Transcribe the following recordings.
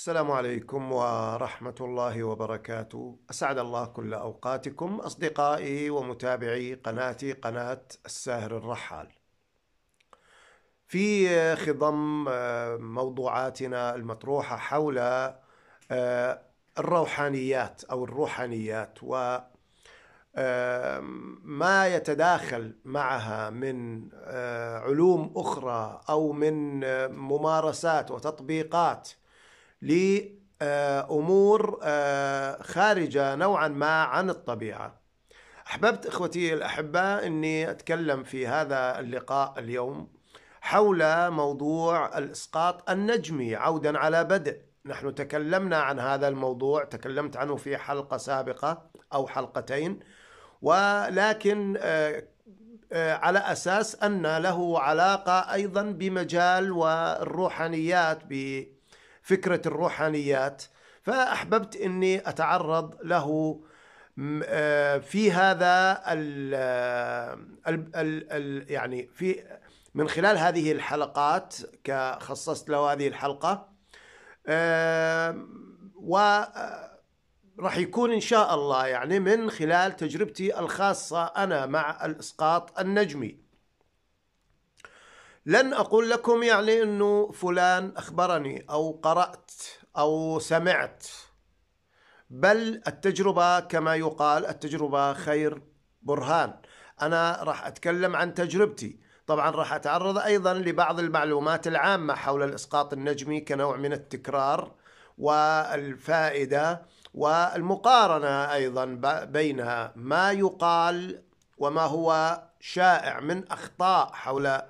السلام عليكم ورحمة الله وبركاته، أسعد الله كل أوقاتكم أصدقائي ومتابعي قناتي قناة الساهر الرحال. في خضم موضوعاتنا المطروحة حول آه، الروحانيات أو الروحانيات و آه، ما يتداخل معها من آه، علوم أخرى أو من ممارسات وتطبيقات لأمور آه، خارجة نوعا ما عن الطبيعة أحببت إخوتي الأحباء أني أتكلم في هذا اللقاء اليوم حول موضوع الإسقاط النجمي عودا على بدء نحن تكلمنا عن هذا الموضوع تكلمت عنه في حلقة سابقة أو حلقتين ولكن آه، آه، على أساس أن له علاقة أيضا بمجال والروحانيات بالروحانيات فكرة الروحانيات فأحببت أني أتعرض له آه، في هذا ال آه، ال الـ الـ يعني في من خلال هذه الحلقات كخصصت له هذه الحلقة آه، و راح يكون إن شاء الله يعني من خلال تجربتي الخاصة أنا مع الإسقاط النجمي لن أقول لكم يعني أنه فلان أخبرني أو قرأت أو سمعت بل التجربة كما يقال التجربة خير برهان أنا راح أتكلم عن تجربتي طبعا راح أتعرض أيضا لبعض المعلومات العامة حول الإسقاط النجمي كنوع من التكرار والفائدة والمقارنة أيضا بين ما يقال وما هو شائع من أخطاء حول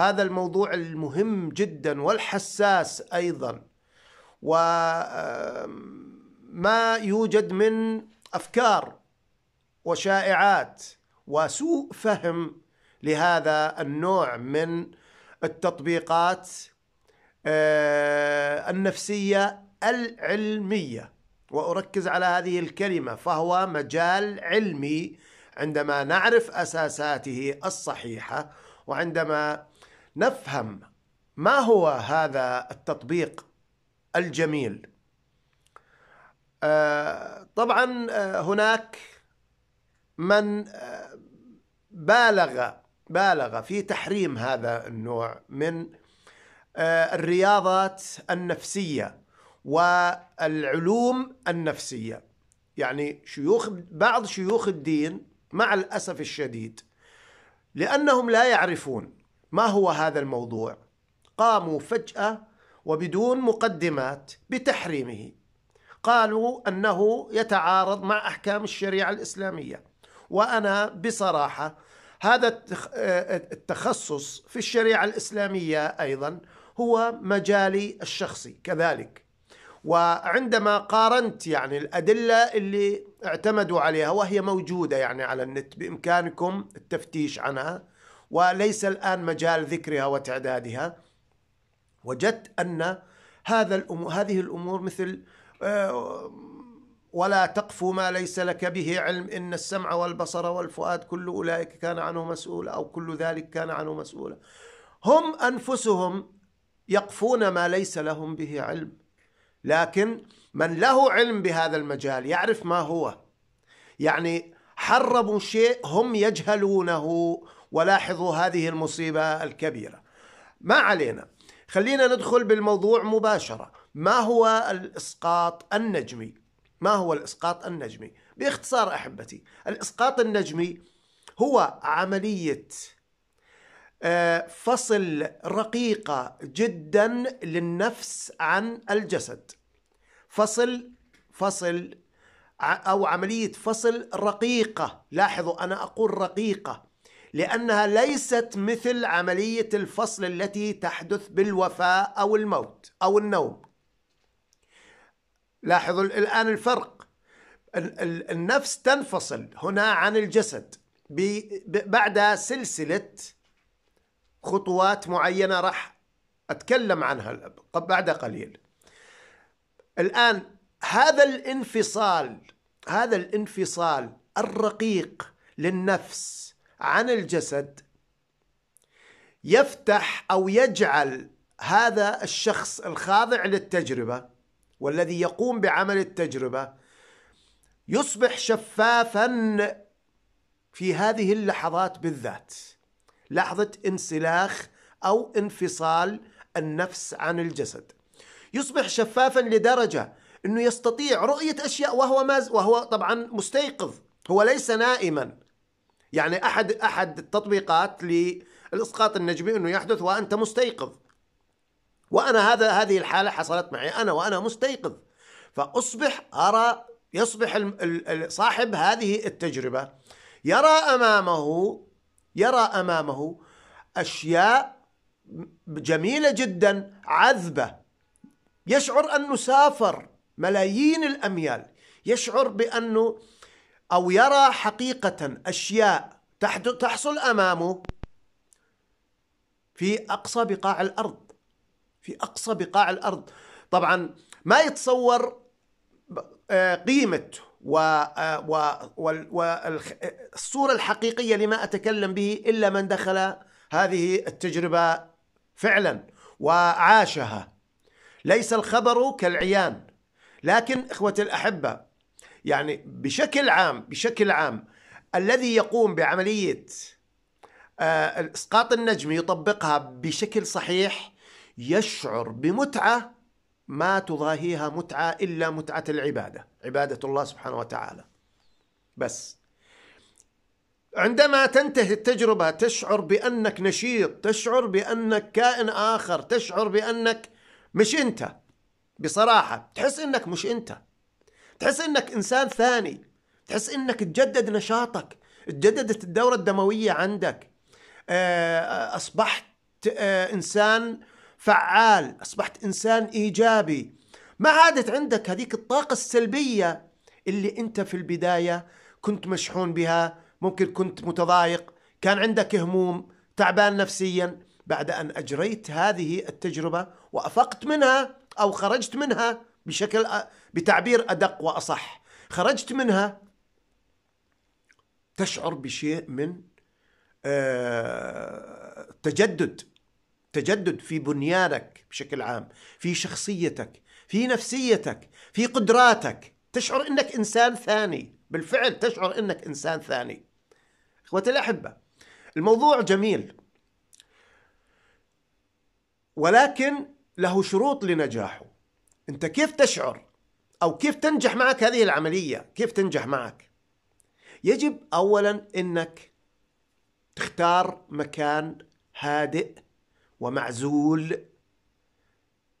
هذا الموضوع المهم جدا والحساس ايضا وما يوجد من افكار وشائعات وسوء فهم لهذا النوع من التطبيقات آه، النفسيه العلميه واركز على هذه الكلمه فهو مجال علمي عندما نعرف اساساته الصحيحه وعندما نفهم ما هو هذا التطبيق الجميل آه، طبعا آه، هناك من آه، بالغ بالغ في تحريم هذا النوع من الرياضات النفسيه والعلوم النفسيه يعني شيوخ بعض شيوخ الدين مع الاسف الشديد لانهم لا يعرفون ما هو هذا الموضوع قاموا فجأة وبدون مقدمات بتحريمه قالوا أنه يتعارض مع أحكام الشريعة الإسلامية وأنا بصراحة هذا آه، التخصص في الشريعة الإسلامية أيضا هو مجالي الشخصي كذلك وعندما قارنت يعني الأدلة اللي اعتمدوا عليها وهي موجودة يعني على النت بإمكانكم التفتيش عنها وليس الآن مجال ذكرها وتعدادها وجدت أن هذا الأمور هذه الأمور مثل آه، ولا تقف ما ليس لك به علم إن السمع والبصر والفؤاد كل أولئك كان عنه مسؤولا أو كل ذلك كان عنه مسؤولا هم أنفسهم يقفون ما ليس لهم به علم لكن من له علم بهذا المجال يعرف ما هو يعني حرموا شيء هم يجهلونه ولاحظوا هذه المصيبة الكبيرة ما علينا خلينا ندخل بالموضوع مباشرة ما هو الإسقاط النجمي ما هو الإسقاط النجمي باختصار أحبتي الإسقاط النجمي هو عملية آه، فصل رقيقة جدا للنفس عن الجسد فصل فصل أو عملية فصل رقيقة لاحظوا أنا أقول رقيقة لأنها ليست مثل عملية الفصل التي تحدث بالوفاة أو الموت أو النوم لاحظوا الآن الفرق النفس تنفصل هنا عن الجسد بعد سلسلة خطوات معينة راح أتكلم عنها بعد قليل الآن هذا الانفصال هذا الانفصال الرقيق للنفس عن الجسد يفتح او يجعل هذا الشخص الخاضع للتجربه والذي يقوم بعمل التجربه يصبح شفافا في هذه اللحظات بالذات لحظه انسلاخ او انفصال النفس عن الجسد يصبح شفافا لدرجه انه يستطيع رؤيه اشياء وهو ما وهو طبعا مستيقظ هو ليس نائما يعني احد احد التطبيقات للاسقاط النجمي انه يحدث وانت مستيقظ وانا هذا هذه الحاله حصلت معي انا وانا مستيقظ فاصبح ارى يصبح صاحب هذه التجربه يرى امامه يرى امامه اشياء جميله جدا عذبه يشعر انه سافر ملايين الاميال يشعر بانه أو يرى حقيقة أشياء تحصل أمامه في أقصى بقاع الأرض في أقصى بقاع الأرض طبعا ما يتصور آه، قيمة والصورة آه، الحقيقية لما أتكلم به إلا من دخل هذه التجربة فعلا وعاشها ليس الخبر كالعيان لكن إخوة الأحبة يعني بشكل عام بشكل عام الذي يقوم بعملية آه، اسقاط النجم يطبقها بشكل صحيح يشعر بمتعة ما تضاهيها متعة إلا متعة العبادة عبادة الله سبحانه وتعالى بس عندما تنتهي التجربة تشعر بأنك نشيط تشعر بأنك كائن آخر تشعر بأنك مش أنت بصراحة تحس أنك مش أنت تحس انك انسان ثاني تحس انك تجدد نشاطك تجددت الدورة الدموية عندك آه، اصبحت آه، انسان فعال اصبحت انسان ايجابي ما عادت عندك هذيك الطاقة السلبية اللي انت في البداية كنت مشحون بها ممكن كنت متضايق كان عندك هموم تعبان نفسيا بعد ان اجريت هذه التجربة وافقت منها او خرجت منها بشكل بتعبير أدق وأصح خرجت منها تشعر بشيء من آه، تجدد تجدد في بنيانك بشكل عام في شخصيتك في نفسيتك في قدراتك تشعر انك انسان ثاني بالفعل تشعر انك انسان ثاني اخوتي الاحبه الموضوع جميل ولكن له شروط لنجاحه انت كيف تشعر او كيف تنجح معك هذه العمليه كيف تنجح معك يجب اولا انك تختار مكان هادئ ومعزول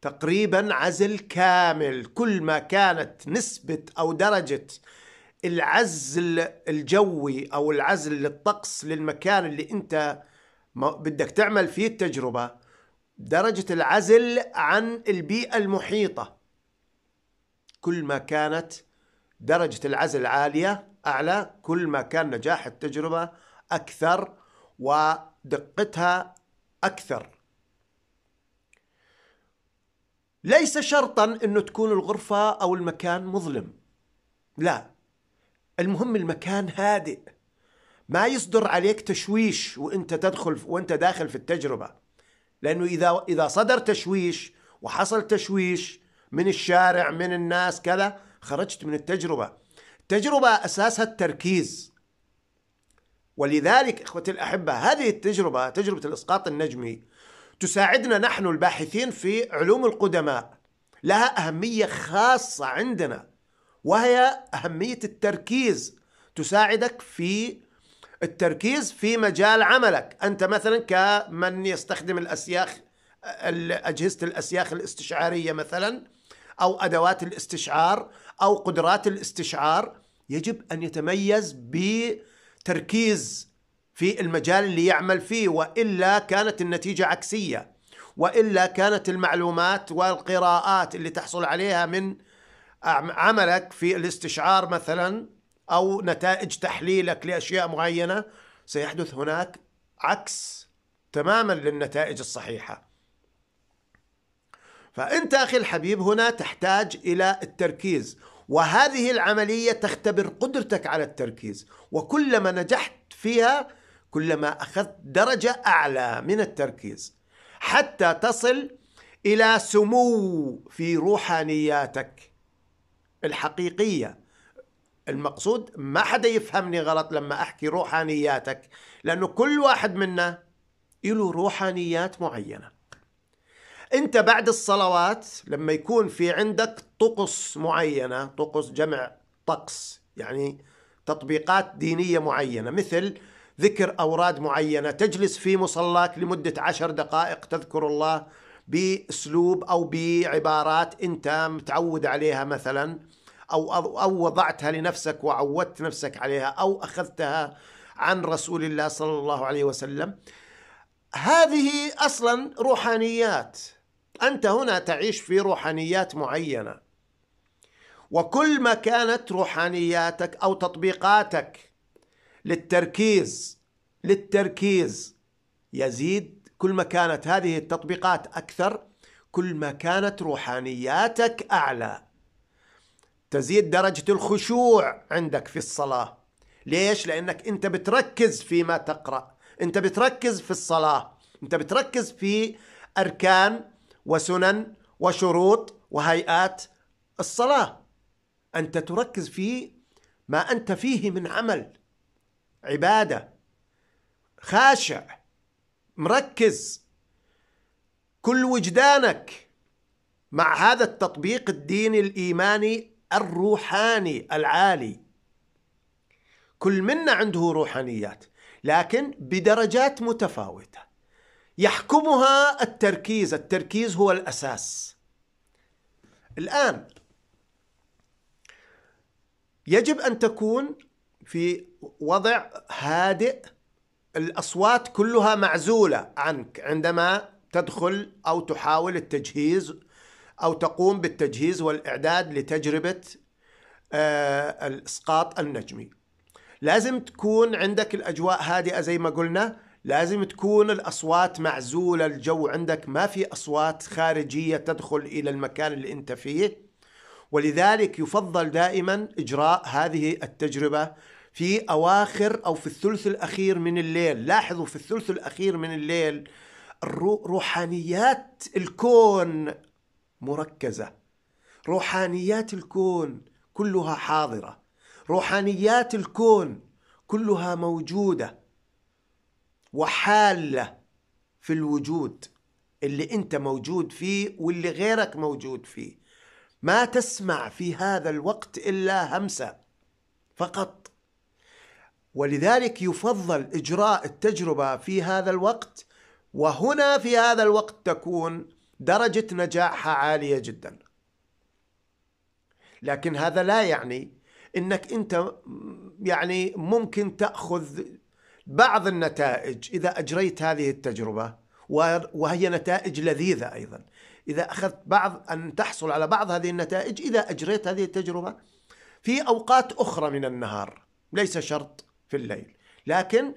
تقريبا عزل كامل كل ما كانت نسبة أو درجة العزل الجوي أو العزل للطقس للمكان اللي أنت بدك تعمل فيه التجربة درجة العزل عن البيئة المحيطة كل ما كانت درجة العزل عالية أعلى كل ما كان نجاح التجربة أكثر ودقتها أكثر ليس شرطا أنه تكون الغرفة أو المكان مظلم لا المهم المكان هادئ ما يصدر عليك تشويش وانت تدخل وانت داخل في التجربه لانه اذا اذا صدر تشويش وحصل تشويش من الشارع من الناس كذا خرجت من التجربة التجربة أساسها التركيز ولذلك إخوتي الأحبة هذه التجربة تجربة الإسقاط النجمي تساعدنا نحن الباحثين في علوم القدماء لها أهمية خاصة عندنا وهي أهمية التركيز تساعدك في التركيز في مجال عملك أنت مثلا كمن يستخدم الأسياخ أجهزة الأسياخ الاستشعارية مثلا او ادوات الاستشعار او قدرات الاستشعار يجب ان يتميز بتركيز في المجال اللي يعمل فيه والا كانت النتيجه عكسيه والا كانت المعلومات والقراءات اللي تحصل عليها من عملك في الاستشعار مثلا او نتائج تحليلك لاشياء معينه سيحدث هناك عكس تماما للنتائج الصحيحه فأنت أخي الحبيب هنا تحتاج إلى التركيز وهذه العملية تختبر قدرتك على التركيز وكلما نجحت فيها كلما أخذت درجة أعلى من التركيز حتى تصل إلى سمو في روحانياتك الحقيقية المقصود ما حدا يفهمني غلط لما أحكي روحانياتك لأنه كل واحد منا له روحانيات معينه انت بعد الصلوات لما يكون في عندك طقس معينه طقس جمع طقس يعني تطبيقات دينيه معينه مثل ذكر اوراد معينه تجلس في مصلاك لمده عشر دقائق تذكر الله باسلوب او بعبارات انت متعود عليها مثلا او او وضعتها لنفسك وعودت نفسك عليها او اخذتها عن رسول الله صلى الله عليه وسلم هذه اصلا روحانيات أنت هنا تعيش في روحانيات معينة وكل ما كانت روحانياتك أو تطبيقاتك للتركيز للتركيز يزيد كل ما كانت هذه التطبيقات أكثر كل ما كانت روحانياتك أعلى تزيد درجة الخشوع عندك في الصلاة ليش؟ لأنك أنت بتركز فيما تقرأ أنت بتركز في الصلاة أنت بتركز في أركان وسنن وشروط وهيئات الصلاة أنت تركز في ما أنت فيه من عمل عبادة خاشع مركز كل وجدانك مع هذا التطبيق الديني الإيماني الروحاني العالي كل منا عنده روحانيات لكن بدرجات متفاوته يحكمها التركيز التركيز هو الأساس الآن يجب أن تكون في وضع هادئ الأصوات كلها معزولة عنك عندما تدخل أو تحاول التجهيز أو تقوم بالتجهيز والإعداد لتجربة آه، الإسقاط النجمي لازم تكون عندك الأجواء هادئة زي ما قلنا لازم تكون الأصوات معزولة الجو عندك ما في أصوات خارجية تدخل إلى المكان اللي أنت فيه ولذلك يفضل دائما إجراء هذه التجربة في أواخر أو في الثلث الأخير من الليل لاحظوا في الثلث الأخير من الليل روحانيات الكون مركزة روحانيات الكون كلها حاضرة روحانيات الكون كلها موجوده وحالة في الوجود اللي أنت موجود فيه واللي غيرك موجود فيه ما تسمع في هذا الوقت إلا همسة فقط ولذلك يفضل إجراء التجربة في هذا الوقت وهنا في هذا الوقت تكون درجة نجاحها عالية جدا لكن هذا لا يعني انك انت يعني ممكن تاخذ بعض النتائج إذا أجريت هذه التجربة وهي نتائج لذيذة أيضا إذا أخذت بعض أن تحصل على بعض هذه النتائج إذا أجريت هذه التجربة في أوقات أخرى من النهار ليس شرط في الليل لكن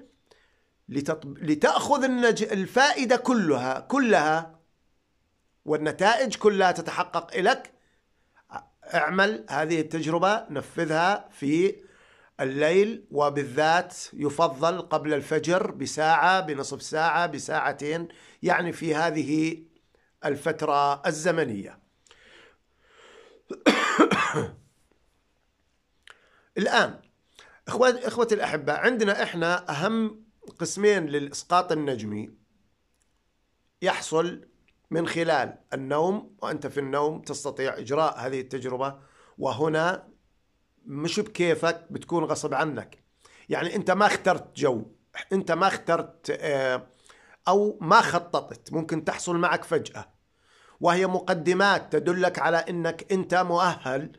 لتطب... لتأخذ النج... الفائدة كلها كلها والنتائج كلها تتحقق لك اعمل هذه التجربة نفذها في الليل وبالذات يفضل قبل الفجر بساعه بنصف ساعه بساعتين يعني في هذه الفتره الزمنيه الان اخوان اخوتي الاحباء عندنا احنا اهم قسمين للاسقاط النجمي يحصل من خلال النوم وانت في النوم تستطيع اجراء هذه التجربه وهنا مش بكيفك بتكون غصب عنك يعني انت ما اخترت جو انت ما اخترت آه، او ما خططت ممكن تحصل معك فجأة وهي مقدمات تدلك على انك انت مؤهل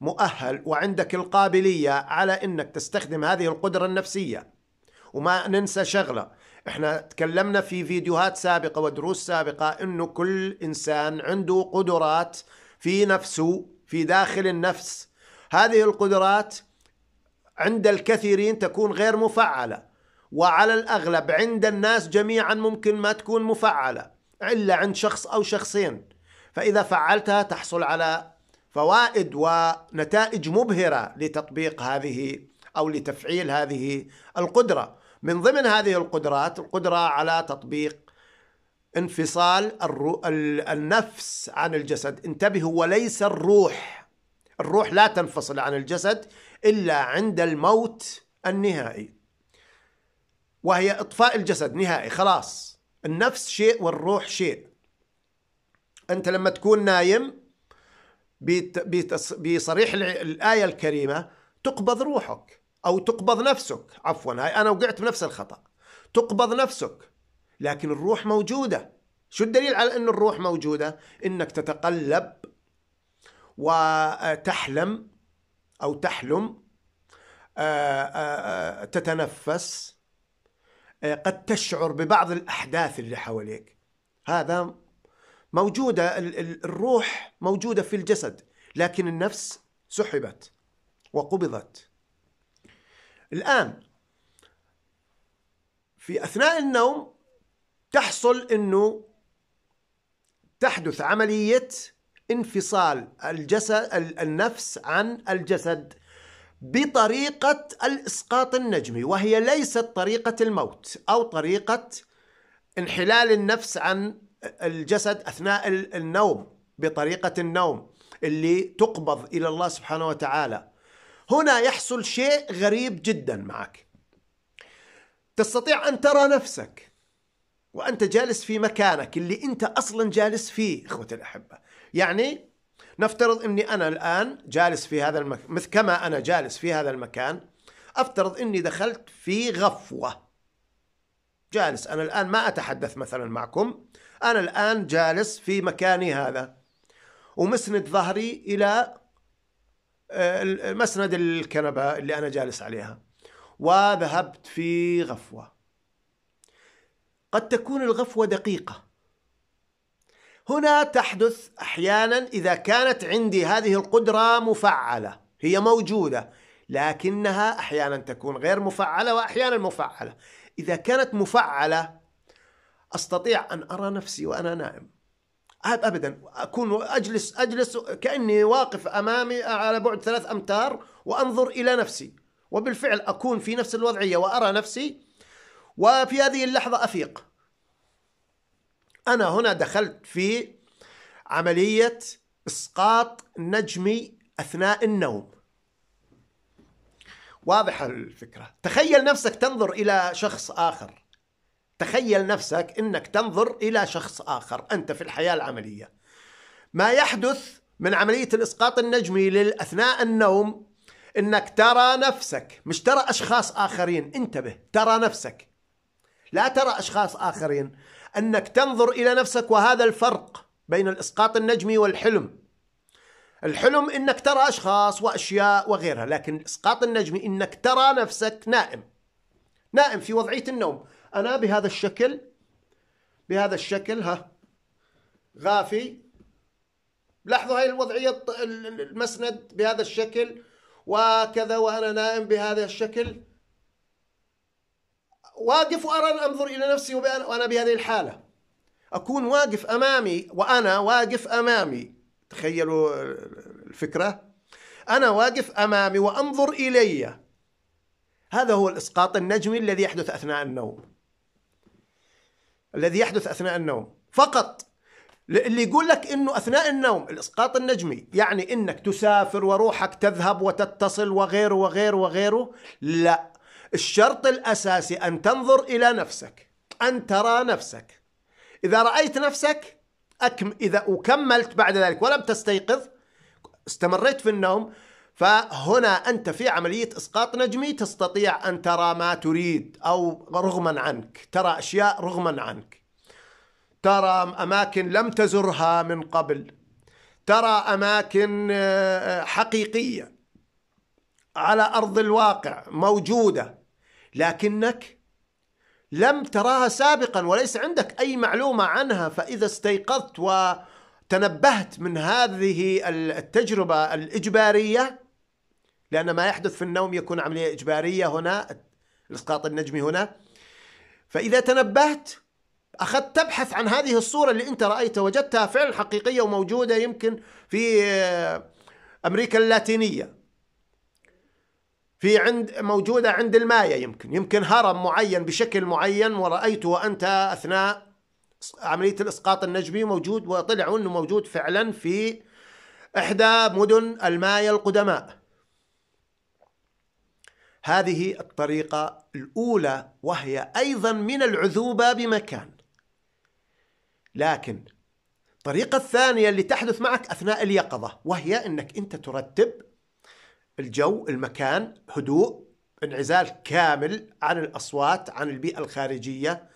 مؤهل وعندك القابلية على انك تستخدم هذه القدرة النفسية وما ننسى شغلة احنا تكلمنا في فيديوهات سابقة ودروس سابقة انه كل انسان عنده قدرات في نفسه في داخل النفس هذه القدرات عند الكثيرين تكون غير مفعله وعلى الاغلب عند الناس جميعا ممكن ما تكون مفعله الا عند شخص او شخصين فاذا فعلتها تحصل على فوائد ونتائج مبهره لتطبيق هذه او لتفعيل هذه القدره من ضمن هذه القدرات القدره على تطبيق انفصال النفس عن الجسد انتبهوا وليس الروح الروح لا تنفصل عن الجسد إلا عند الموت النهائي وهي إطفاء الجسد نهائي خلاص النفس شيء والروح شيء أنت لما تكون نايم بصريح الآية الكريمة تقبض روحك أو تقبض نفسك عفوا هاي أنا وقعت بنفس الخطأ تقبض نفسك لكن الروح موجودة شو الدليل على أن الروح موجودة إنك تتقلب وتحلم أو تحلم آه، آه، آه، تتنفس قد تشعر ببعض الأحداث اللي حواليك هذا موجودة الروح موجودة في الجسد لكن النفس سحبت وقبضت الآن في أثناء النوم تحصل أنه تحدث عملية انفصال الجسد النفس عن الجسد بطريقة الإسقاط النجمي وهي ليست طريقة الموت أو طريقة انحلال النفس عن الجسد أثناء النوم بطريقة النوم اللي تقبض إلى الله سبحانه وتعالى هنا يحصل شيء غريب جدا معك تستطيع أن ترى نفسك وأنت جالس في مكانك اللي أنت أصلا جالس فيه إخوة الأحبة يعني نفترض اني انا الان جالس في هذا المكان مثل كما انا جالس في هذا المكان افترض اني دخلت في غفوه جالس انا الان ما اتحدث مثلا معكم انا الان جالس في مكاني هذا ومسند ظهري الى آه، مسند الكنبه اللي انا جالس عليها وذهبت في غفوه قد تكون الغفوه دقيقه هنا تحدث احيانا اذا كانت عندي هذه القدره مفعله هي موجوده لكنها احيانا تكون غير مفعله واحيانا مفعله اذا كانت مفعله استطيع ان ارى نفسي وانا نائم ابدا اكون اجلس اجلس كاني واقف امامي على بعد ثلاث امتار وانظر الى نفسي وبالفعل اكون في نفس الوضعيه وارى نفسي وفي هذه اللحظه افيق أنا هنا دخلت في عملية إسقاط نجمي أثناء النوم واضحة الفكرة تخيل نفسك تنظر إلى شخص آخر تخيل نفسك أنك تنظر إلى شخص آخر أنت في الحياة العملية ما يحدث من عملية الإسقاط النجمي اثناء النوم أنك ترى نفسك مش ترى أشخاص آخرين انتبه ترى نفسك لا ترى أشخاص آخرين انك تنظر الى نفسك وهذا الفرق بين الاسقاط النجمي والحلم الحلم انك ترى اشخاص واشياء وغيرها لكن الاسقاط النجمي انك ترى نفسك نائم نائم في وضعيه النوم انا بهذا الشكل بهذا الشكل ها غافي لاحظوا هاي الوضعيه المسند بهذا الشكل وكذا وانا نائم بهذا الشكل واقف وأرى أنظر إلى نفسي وأنا بهذه الحالة أكون واقف أمامي وأنا واقف أمامي تخيلوا الفكرة أنا واقف أمامي وأنظر إلي هذا هو الإسقاط النجمي الذي يحدث أثناء النوم الذي يحدث أثناء النوم فقط اللي يقول لك انه اثناء النوم الاسقاط النجمي يعني انك تسافر وروحك تذهب وتتصل وغيره وغيره وغيره لا الشرط الأساسي أن تنظر إلى نفسك أن ترى نفسك إذا رأيت نفسك أكم إذا وكملت بعد ذلك ولم تستيقظ استمريت في النوم فهنا أنت في عملية إسقاط نجمي تستطيع أن ترى ما تريد أو رغما عنك ترى أشياء رغما عنك ترى أماكن لم تزرها من قبل ترى أماكن آه، آه، حقيقية على أرض الواقع موجودة لكنك لم تراها سابقا وليس عندك أي معلومة عنها فإذا استيقظت وتنبهت من هذه التجربة الإجبارية لأن ما يحدث في النوم يكون عملية إجبارية هنا الإسقاط النجمي هنا فإذا تنبهت أخذت تبحث عن هذه الصورة اللي أنت رأيتها وجدتها فعلا حقيقية وموجودة يمكن في آه، أمريكا اللاتينية في عند موجودة عند الماية يمكن يمكن هرم معين بشكل معين ورأيته أنت أثناء عملية الإسقاط النجمي موجود وطلع أنه موجود فعلا في إحدى مدن المايا القدماء هذه الطريقة الأولى وهي أيضا من العذوبة بمكان لكن الطريقة الثانية اللي تحدث معك أثناء اليقظة وهي أنك أنت ترتب الجو المكان هدوء انعزال كامل عن الأصوات عن البيئة الخارجية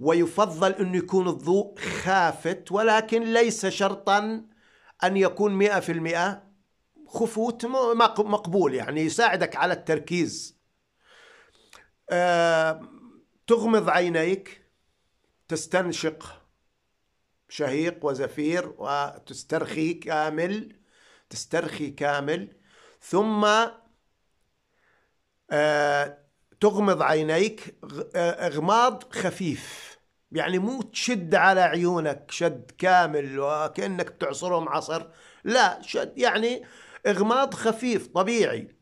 ويفضل أنه يكون الضوء خافت ولكن ليس شرطا أن يكون مئة في المئة خفوت مقبول يعني يساعدك على التركيز آه، تغمض عينيك تستنشق شهيق وزفير وتسترخي كامل تسترخي كامل ثم آه، تغمض عينيك آه، اغماض خفيف يعني مو تشد على عيونك شد كامل وكأنك بتعصرهم عصر لا شد يعني اغماض خفيف طبيعي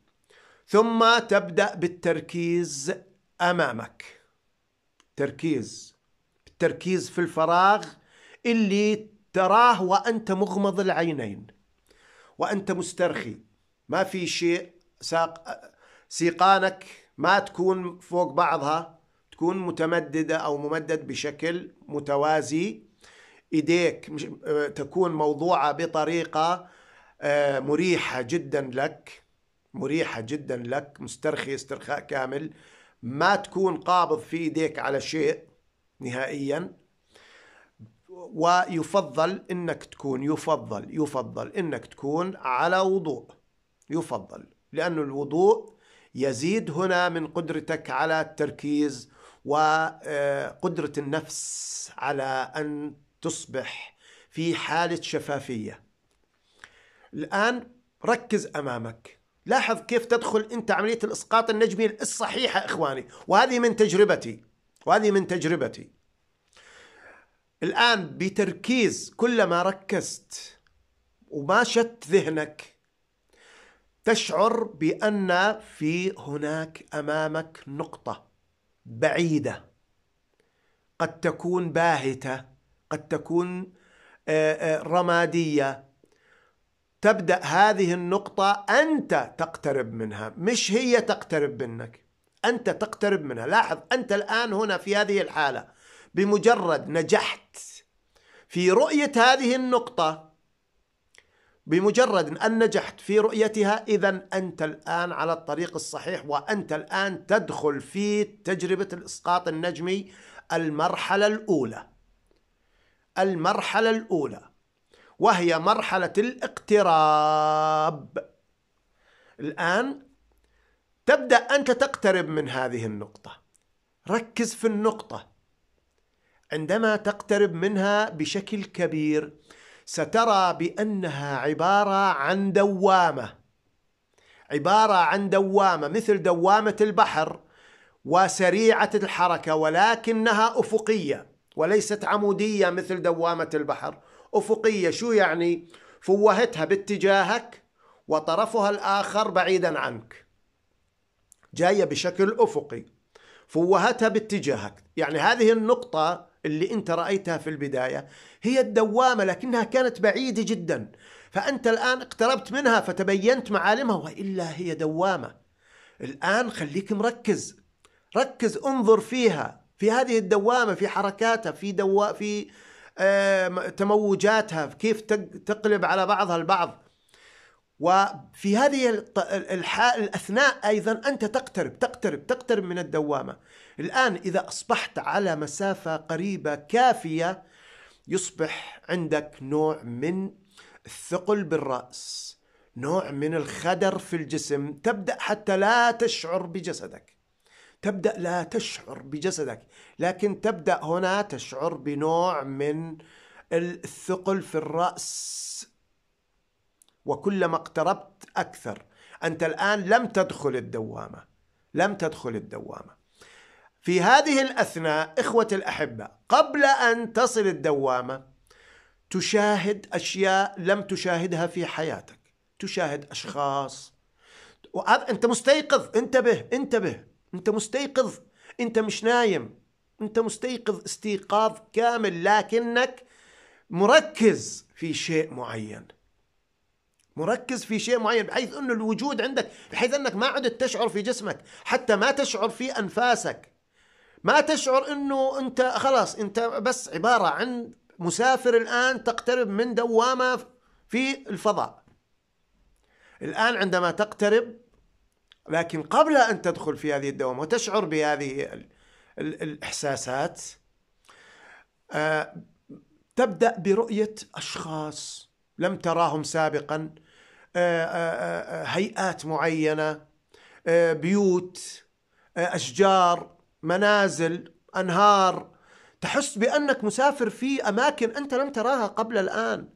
ثم تبدأ بالتركيز أمامك تركيز التركيز في الفراغ اللي تراه وأنت مغمض العينين وأنت مسترخي ما في شيء ساق سيقانك ما تكون فوق بعضها تكون متمددة أو ممدد بشكل متوازي إيديك آه، تكون موضوعة بطريقة آه، مريحة جدا لك مريحة جدا لك مسترخي استرخاء كامل ما تكون قابض في إيديك على شيء نهائيا ويفضل انك تكون يفضل يفضل انك تكون على وضوء يفضل لأن الوضوء يزيد هنا من قدرتك على التركيز وقدرة آه، النفس على أن تصبح في حالة شفافية الآن ركز أمامك لاحظ كيف تدخل أنت عملية الإسقاط النجمي الصحيحة إخواني وهذه من تجربتي وهذه من تجربتي الآن بتركيز كلما ركزت وما شت ذهنك تشعر بان في هناك امامك نقطه بعيده قد تكون باهته قد تكون آه، آه، رماديه تبدا هذه النقطه انت تقترب منها مش هي تقترب منك انت تقترب منها لاحظ انت الان هنا في هذه الحاله بمجرد نجحت في رؤيه هذه النقطه بمجرد أن نجحت في رؤيتها إذا أنت الآن على الطريق الصحيح وأنت الآن تدخل في تجربة الإسقاط النجمي المرحلة الأولى المرحلة الأولى وهي مرحلة الاقتراب الآن تبدأ أنت تقترب من هذه النقطة ركز في النقطة عندما تقترب منها بشكل كبير سترى بأنها عبارة عن دوامة عبارة عن دوامة مثل دوامة البحر وسريعة الحركة ولكنها أفقية وليست عمودية مثل دوامة البحر أفقية شو يعني؟ فوهتها باتجاهك وطرفها الآخر بعيدا عنك جاية بشكل أفقي فوهتها باتجاهك يعني هذه النقطة اللي انت رايتها في البدايه هي الدوامه لكنها كانت بعيده جدا فانت الان اقتربت منها فتبينت معالمها والا هي دوامه الان خليك مركز ركز انظر فيها في هذه الدوامه في حركاتها في دوا في آه تموجاتها كيف تقلب على بعضها البعض وفي هذه الحال الأثناء أيضا أنت تقترب تقترب تقترب من الدوامة الآن إذا أصبحت على مسافة قريبة كافية يصبح عندك نوع من الثقل بالرأس نوع من الخدر في الجسم تبدأ حتى لا تشعر بجسدك تبدأ لا تشعر بجسدك لكن تبدأ هنا تشعر بنوع من الثقل في الرأس وكلما اقتربت أكثر أنت الآن لم تدخل الدوامة لم تدخل الدوامة في هذه الأثناء إخوة الأحبة قبل أن تصل الدوامة تشاهد أشياء لم تشاهدها في حياتك تشاهد أشخاص أنت مستيقظ انتبه انتبه أنت مستيقظ أنت مش نايم أنت مستيقظ استيقاظ كامل لكنك مركز في شيء معين مركز في شيء معين بحيث أنه الوجود عندك بحيث أنك ما عدت تشعر في جسمك حتى ما تشعر في أنفاسك ما تشعر انه انت خلاص انت بس عباره عن مسافر الان تقترب من دوامه في الفضاء الان عندما تقترب لكن قبل ان تدخل في هذه الدوامه وتشعر بهذه الاحساسات آه، تبدا برؤيه اشخاص لم تراهم سابقا آه، آه، هيئات معينه بيوت اشجار منازل انهار تحس بانك مسافر في اماكن انت لم تراها قبل الان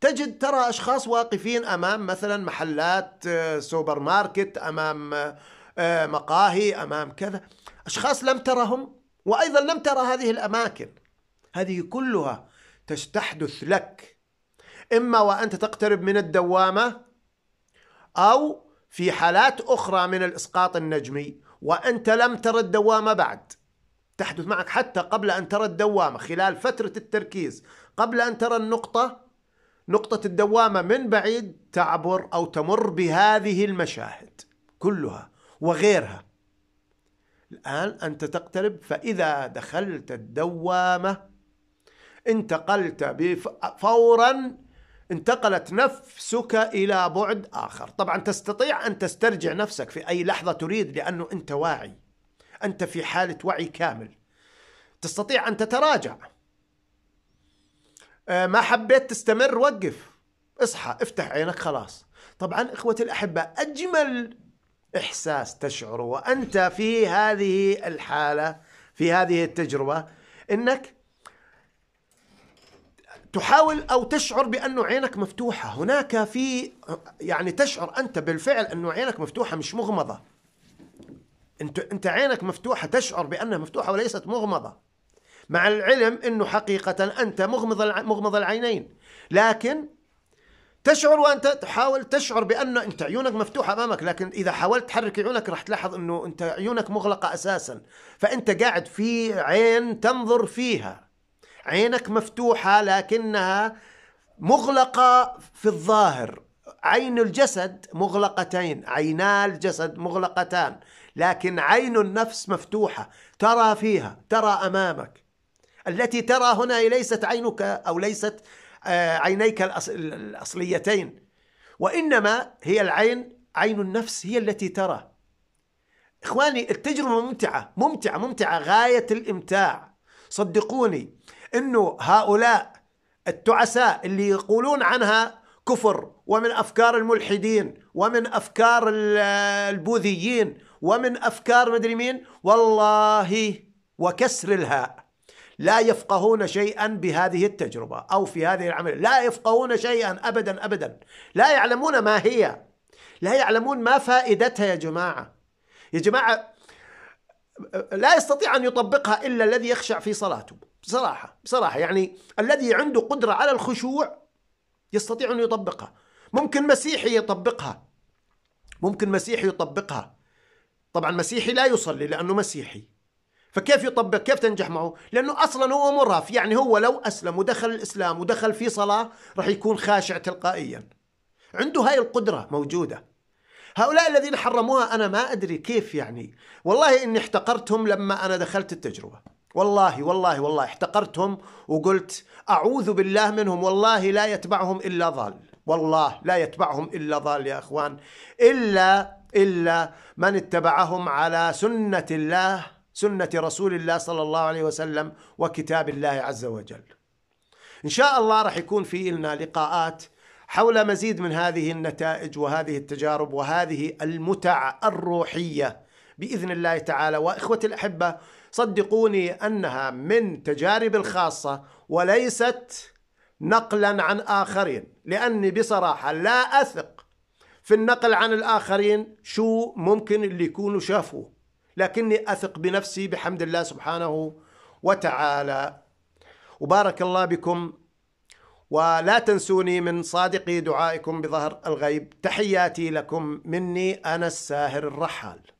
تجد ترى اشخاص واقفين امام مثلا محلات آه، سوبر ماركت امام آه، آه، مقاهي امام كذا اشخاص لم ترهم وايضا لم ترى هذه الاماكن هذه كلها تستحدث لك اما وانت تقترب من الدوامه او في حالات اخرى من الاسقاط النجمي وأنت لم ترى الدوامة بعد تحدث معك حتى قبل أن ترى الدوامة خلال فترة التركيز قبل أن ترى النقطة نقطة الدوامة من بعيد تعبر أو تمر بهذه المشاهد كلها وغيرها الآن أنت تقترب فإذا دخلت الدوامة انتقلت فورا انتقلت نفسك إلى بعد آخر طبعا تستطيع أن تسترجع نفسك في أي لحظة تريد لأنه أنت واعي أنت في حالة وعي كامل تستطيع أن تتراجع آه، ما حبيت تستمر وقف اصحى افتح عينك خلاص طبعا إخوتي الأحبة أجمل إحساس تشعره وأنت في هذه الحالة في هذه التجربة أنك تحاول او تشعر بانه عينك مفتوحه هناك في يعني تشعر انت بالفعل انه عينك مفتوحه مش مغمضه انت انت عينك مفتوحه تشعر بانها مفتوحه وليست مغمضه مع العلم انه حقيقه انت مغمض مغمض العينين لكن تشعر وانت تحاول تشعر بانه انت عيونك مفتوحه امامك لكن اذا حاولت تحرك عيونك راح تلاحظ انه انت عيونك مغلقه اساسا فانت قاعد في عين تنظر فيها عينك مفتوحة لكنها مغلقة في الظاهر عين الجسد مغلقتين عينا الجسد مغلقتان لكن عين النفس مفتوحة ترى فيها ترى أمامك التي ترى هنا ليست عينك أو ليست آه، عينيك الأصليتين وإنما هي العين عين النفس هي التي ترى إخواني التجربة ممتعة ممتعة ممتعة غاية الإمتاع صدقوني انه هؤلاء التعساء اللي يقولون عنها كفر ومن افكار الملحدين ومن افكار البوذيين ومن افكار مدري مين والله وكسر الهاء لا يفقهون شيئا بهذه التجربه او في هذه العمل لا يفقهون شيئا ابدا ابدا لا يعلمون ما هي لا يعلمون ما فائدتها يا جماعه يا جماعه لا يستطيع ان يطبقها الا الذي يخشع في صلاته بصراحة بصراحة يعني الذي عنده قدرة على الخشوع يستطيع أن يطبقها ممكن مسيحي يطبقها ممكن مسيحي يطبقها طبعا مسيحي لا يصلي لأنه مسيحي فكيف يطبق كيف تنجح معه لأنه أصلا هو مرهف يعني هو لو أسلم ودخل الإسلام ودخل في صلاة راح يكون خاشع تلقائيا عنده هاي القدرة موجودة هؤلاء الذين حرموها أنا ما أدري كيف يعني والله إني احتقرتهم لما أنا دخلت التجربة والله والله والله احتقرتهم وقلت أعوذ بالله منهم والله لا يتبعهم إلا ضال والله لا يتبعهم إلا ضال يا أخوان إلا إلا من اتبعهم على سنة الله سنة رسول الله صلى الله عليه وسلم وكتاب الله عز وجل إن شاء الله راح يكون في لنا لقاءات حول مزيد من هذه النتائج وهذه التجارب وهذه المتع الروحيه باذن الله تعالى واخوتي الاحبه صدقوني انها من تجارب الخاصه وليست نقلا عن اخرين لاني بصراحه لا اثق في النقل عن الاخرين شو ممكن اللي يكونوا شافوه لكني اثق بنفسي بحمد الله سبحانه وتعالى وبارك الله بكم ولا تنسوني من صادق دعائكم بظهر الغيب تحياتي لكم مني انا الساهر الرحال